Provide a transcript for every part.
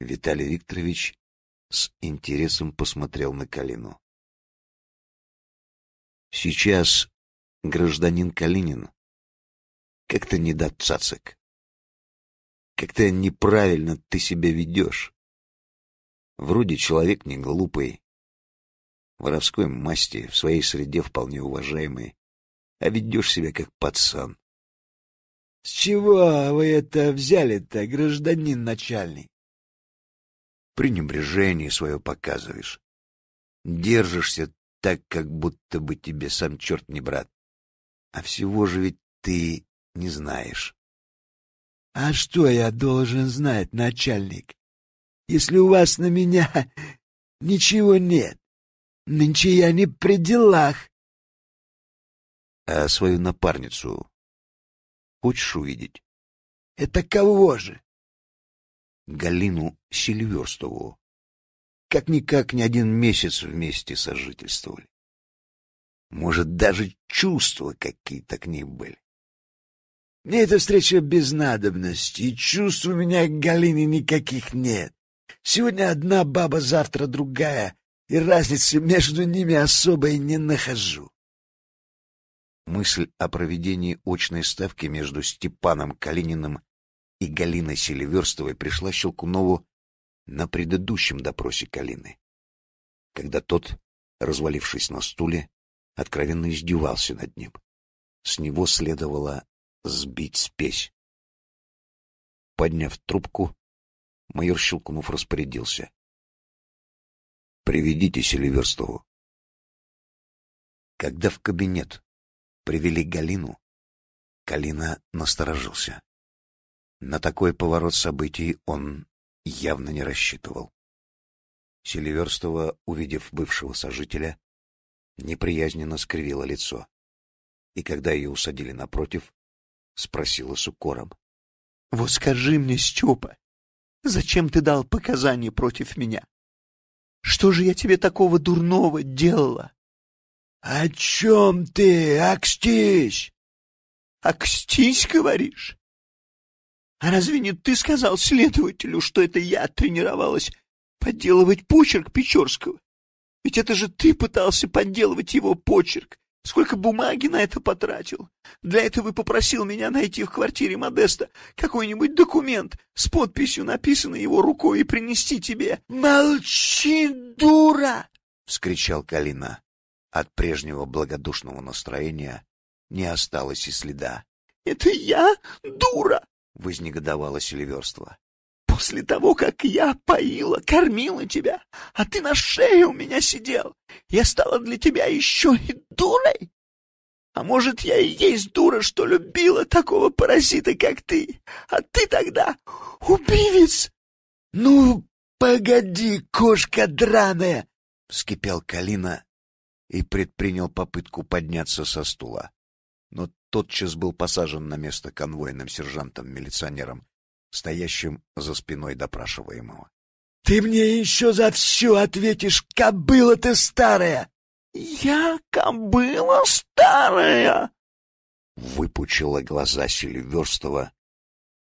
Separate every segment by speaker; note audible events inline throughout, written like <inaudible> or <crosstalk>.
Speaker 1: Виталий Викторович с интересом посмотрел на Калину. Сейчас гражданин Калинин как-то не до цацик. Как-то неправильно ты себя
Speaker 2: ведешь. Вроде человек не глупый, воровской масти, в своей среде вполне уважаемый, а ведешь себя как пацан. — С чего вы это взяли-то, гражданин начальник? пренебрежение свое показываешь. Держишься так, как будто бы тебе сам черт не брат. А всего же ведь ты не знаешь. — А что я должен знать, начальник, если у вас на меня <laughs> ничего нет? Нынче
Speaker 1: я не при делах.
Speaker 2: — А свою напарницу хочешь увидеть?
Speaker 1: — Это кого же?
Speaker 2: Галину Сильверстову. Как-никак ни один месяц вместе сожительствовали. Может, даже чувства какие-то к ней были. Мне эта встреча без надобности, и чувств у меня к Галине никаких нет. Сегодня одна баба, завтра другая, и разницы между ними особой не нахожу. Мысль о проведении очной ставки между Степаном Калининым и Галина Селиверстовой пришла Щелкунову на предыдущем допросе Калины, когда тот, развалившись на стуле, откровенно издевался над ним. С него следовало
Speaker 1: сбить спесь. Подняв трубку, майор Щелкунов распорядился. «Приведите Селиверстову». Когда в кабинет привели Галину,
Speaker 2: Калина насторожился. На такой поворот событий он явно не рассчитывал. Селиверстова, увидев бывшего сожителя, неприязненно скривила лицо. И когда ее усадили напротив, спросила с укором. — Вот скажи мне, Степа, зачем ты дал показания против меня? Что же я тебе такого дурного делала? — О чем ты, Акстись? — Акстись, говоришь? А разве не ты сказал следователю, что это я тренировалась подделывать почерк Печорского? Ведь это же ты пытался подделывать его почерк. Сколько бумаги на это потратил? Для этого и попросил меня найти в квартире Модеста какой-нибудь документ с подписью, написанной его рукой, и принести тебе. — Молчи, дура! — вскричал Калина. От прежнего благодушного настроения не осталось и следа. — Это я, дура! вознегодовало Сильверство. «После того, как я поила, кормила тебя, а ты на шее у меня сидел, я стала для тебя еще и дурой? А может, я и есть дура, что любила такого паразита, как ты, а ты тогда убивец?» «Ну, погоди, кошка драная!» — вскипел Калина и предпринял попытку подняться со стула тотчас был посажен на место конвойным сержантом-милиционером, стоящим за спиной допрашиваемого. — Ты мне еще за все ответишь, кобыла ты старая! — Я кобыла старая! — выпучила глаза Сильверстова,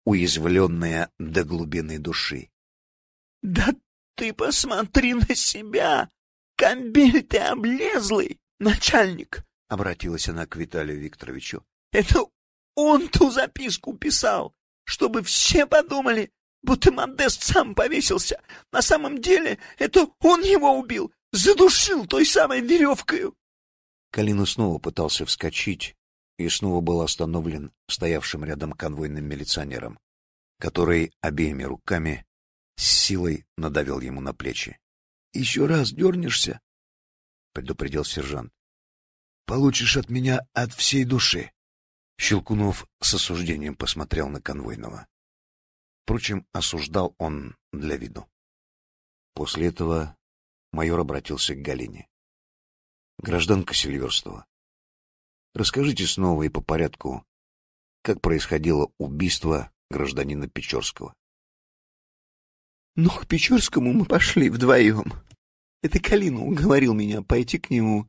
Speaker 2: уязвленная до глубины души. — Да ты посмотри на себя! Комбель ты облезлый, начальник! — обратилась она к Виталию Викторовичу. Это он ту записку писал, чтобы все подумали, будто Мандест сам повесился. На самом деле это он его убил, задушил той самой веревкой. Калина снова пытался вскочить и снова был остановлен стоявшим рядом конвойным милиционером, который обеими руками с силой надавил ему на плечи. — Еще раз дернешься, — предупредил сержант, — получишь от меня от всей души. Щелкунов с осуждением посмотрел на конвойного. Впрочем, осуждал он для виду. После этого майор обратился к Галине.
Speaker 1: «Гражданка Сильверстова, расскажите снова и по порядку,
Speaker 2: как происходило убийство гражданина Печорского». «Ну, к Печорскому мы пошли вдвоем. Это Калина уговорил меня пойти к нему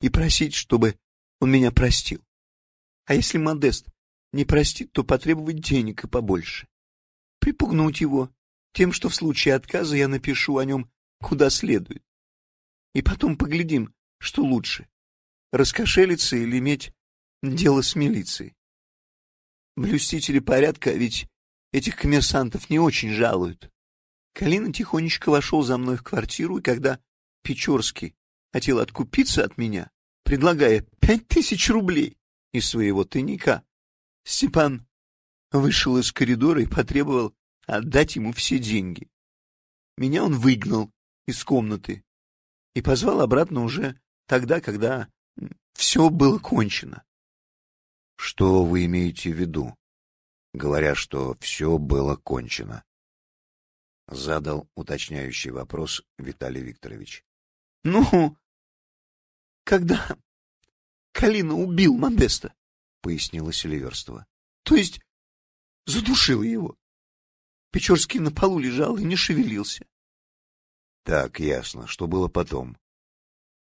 Speaker 2: и просить, чтобы он меня простил. А если Модест не простит, то потребовать денег и побольше. Припугнуть его тем, что в случае отказа я напишу о нем куда следует. И потом поглядим, что лучше — раскошелиться или иметь дело с милицией. Блюстители порядка а ведь этих коммерсантов не очень жалуют. Калина тихонечко вошел за мной в квартиру, и когда Печорский хотел откупиться от меня, предлагая пять тысяч рублей, из своего тайника. Степан вышел из коридора и потребовал отдать ему все деньги. Меня он выгнал из комнаты и позвал обратно уже тогда, когда все было кончено. Что вы имеете в виду, говоря, что все было кончено? Задал уточняющий вопрос Виталий Викторович. Ну, когда Калина убил Модеста, пояснила Селиверстова. То есть задушил его. Печорский на полу лежал и не шевелился. Так, ясно, что было потом.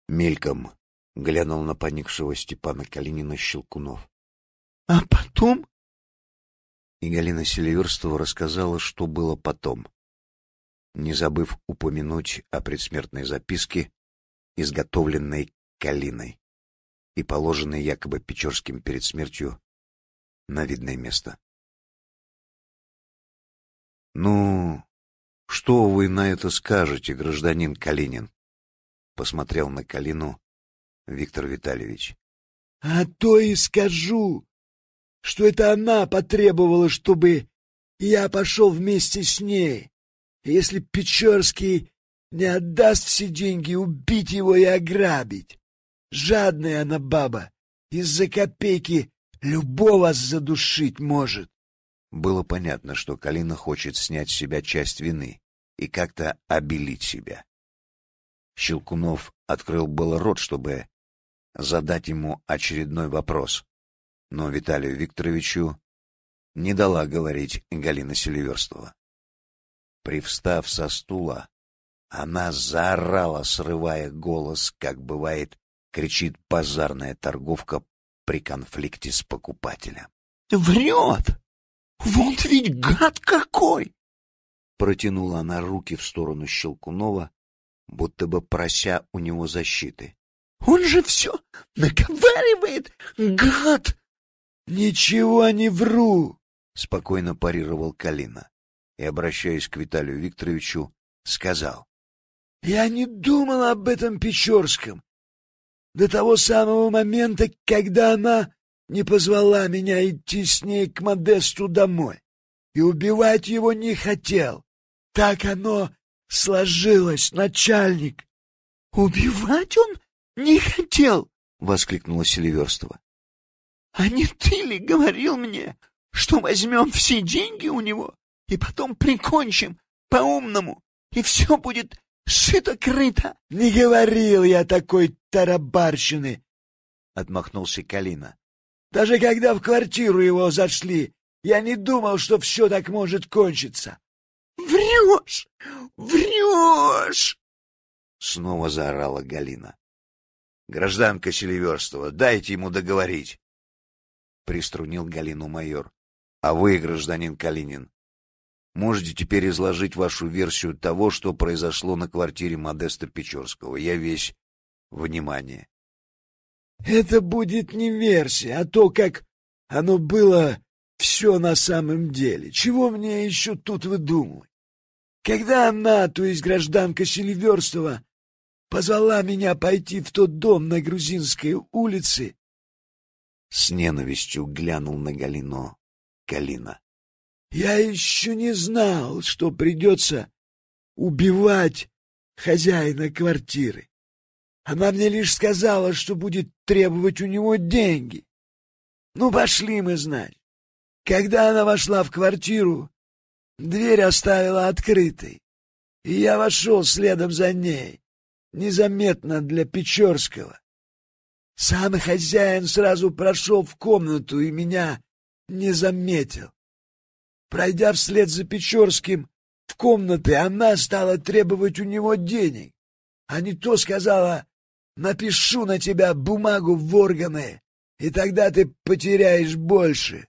Speaker 2: Мельком глянул на поникшего Степана Калинина Щелкунов.
Speaker 1: А потом?
Speaker 2: И Галина Селиверстова рассказала, что было потом, не забыв упомянуть о предсмертной записке, изготовленной Калиной и положенный якобы Печорским перед смертью
Speaker 1: на видное место. «Ну,
Speaker 2: что вы на это скажете, гражданин Калинин?» Посмотрел на Калину Виктор Витальевич. «А то и скажу, что это она потребовала, чтобы я пошел вместе с ней. Если Печорский не отдаст все деньги, убить его и ограбить. Жадная она баба. Из-за копейки любого задушить может. Было понятно, что Калина хочет снять с себя часть вины и как-то обелить себя. Щелкунов открыл было рот, чтобы задать ему очередной вопрос, но Виталию Викторовичу не дала говорить Галина Селиверстова. Привстав со стула, она заорала, срывая голос, как бывает кричит базарная торговка при конфликте с покупателем. «Врет!
Speaker 1: Вон ведь гад какой!»
Speaker 2: Протянула она руки в сторону Щелкунова, будто бы прося у него защиты. «Он же все наговаривает, гад!» «Ничего не вру!» — спокойно парировал Калина и, обращаясь к Виталию Викторовичу, сказал. «Я не думал об этом Печорском до того самого момента, когда она не позвала меня идти с ней к Модесту домой. И убивать его не хотел. Так оно сложилось, начальник. — Убивать он не хотел? — воскликнула Селиверстова. — А не ты ли говорил мне, что возьмем все деньги у него и потом прикончим по-умному, и все будет Шито-крыто! Не говорил я такой тарабарщины!» — отмахнулся Калина. «Даже когда в квартиру его зашли, я не думал, что все так может кончиться!» «Врешь! Врешь!» — снова заорала Галина. «Гражданка Селиверстова, дайте ему договорить!» — приструнил Галину майор. «А вы, гражданин Калинин, Можете теперь изложить вашу версию того, что произошло на квартире Модеста Печорского. Я весь внимание. Это будет не версия, а то, как оно было все на самом деле. Чего мне еще тут выдумывать? Когда она, то есть гражданка Селиверстова, позвала меня пойти в тот дом на Грузинской улице, с ненавистью глянул на Галино Калина. Я еще не знал, что придется убивать хозяина квартиры. Она мне лишь сказала, что будет требовать у него деньги. Ну, пошли мы знать. Когда она вошла в квартиру, дверь оставила открытой, и я вошел следом за ней, незаметно для Печорского. Сам хозяин сразу прошел в комнату и меня не заметил. Пройдя вслед за Печорским в комнаты, она стала требовать у него денег. А не то сказала, напишу на тебя бумагу в органы, и тогда ты потеряешь больше.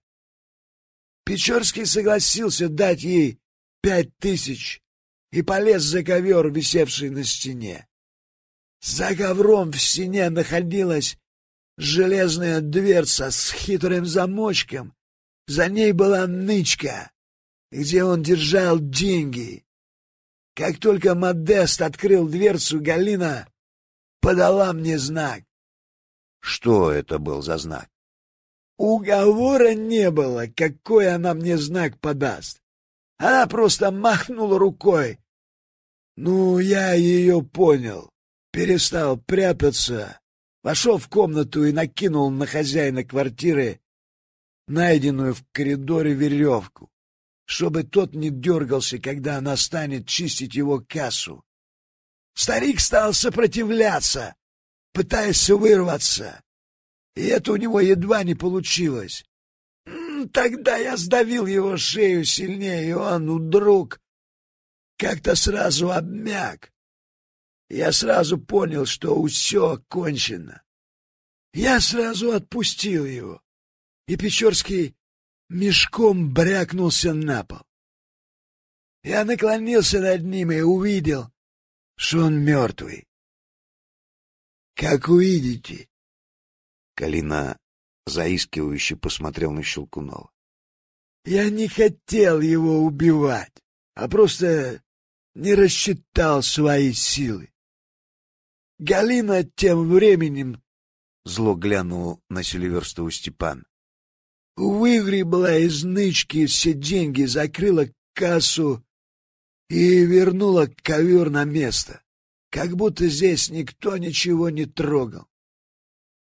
Speaker 2: Печорский согласился дать ей пять тысяч и полез за ковер, висевший на стене. За ковром в стене находилась железная дверца с хитрым замочком, за ней была нычка, где он держал деньги. Как только Модест открыл дверцу, Галина подала мне знак. Что это был за знак? Уговора не было, какой она мне знак подаст. Она просто махнула рукой. Ну, я ее понял. Перестал прятаться, вошел в комнату и накинул на хозяина квартиры найденную в коридоре веревку, чтобы тот не дергался, когда она станет чистить его кассу. Старик стал сопротивляться, пытаясь вырваться, и это у него едва не получилось. Тогда я сдавил его шею сильнее, и он, вдруг, как-то сразу обмяк. Я сразу понял, что все кончено. Я сразу отпустил его и Печорский мешком брякнулся на пол. Я наклонился над
Speaker 1: ним и увидел, что он мертвый. «Как
Speaker 2: увидите!» Калина заискивающе посмотрел на Щелкунова. «Я не хотел его убивать, а просто не рассчитал свои силы. Галина тем временем...» Зло глянул на Сильверстову Степан выгребла из нычки все деньги, закрыла кассу и вернула ковер на место, как будто здесь никто ничего не трогал.